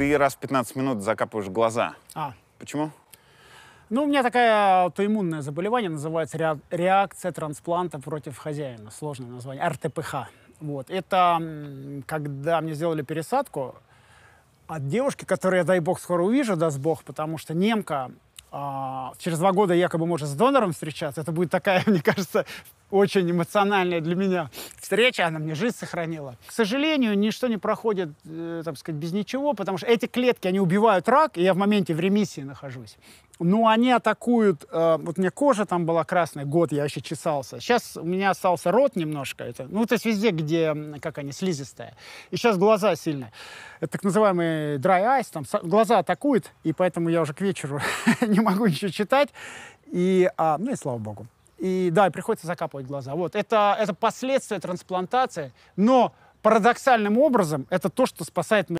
ты раз в 15 минут закапываешь глаза. А. Почему? Ну, у меня такое аутоиммунное заболевание, называется ре реакция транспланта против хозяина. Сложное название. РТПХ. Вот. Это когда мне сделали пересадку от девушки, которую я, дай бог, скоро увижу, даст бог, потому что немка а, через два года якобы может с донором встречаться. Это будет такая, мне кажется, очень эмоциональная для меня встреча, она мне жизнь сохранила. К сожалению, ничто не проходит, э, так сказать, без ничего, потому что эти клетки, они убивают рак, и я в моменте в ремиссии нахожусь. Но они атакуют, э, вот мне кожа там была красная, год я вообще чесался. Сейчас у меня остался рот немножко, это, ну, то есть везде, где, как они, слизистая. И сейчас глаза сильные, Это так называемый dry eyes, там глаза атакуют, и поэтому я уже к вечеру не могу ничего читать. И, а, ну и слава богу. И да, приходится закапывать глаза. Вот. Это, это последствия трансплантации, но парадоксальным образом это то, что спасает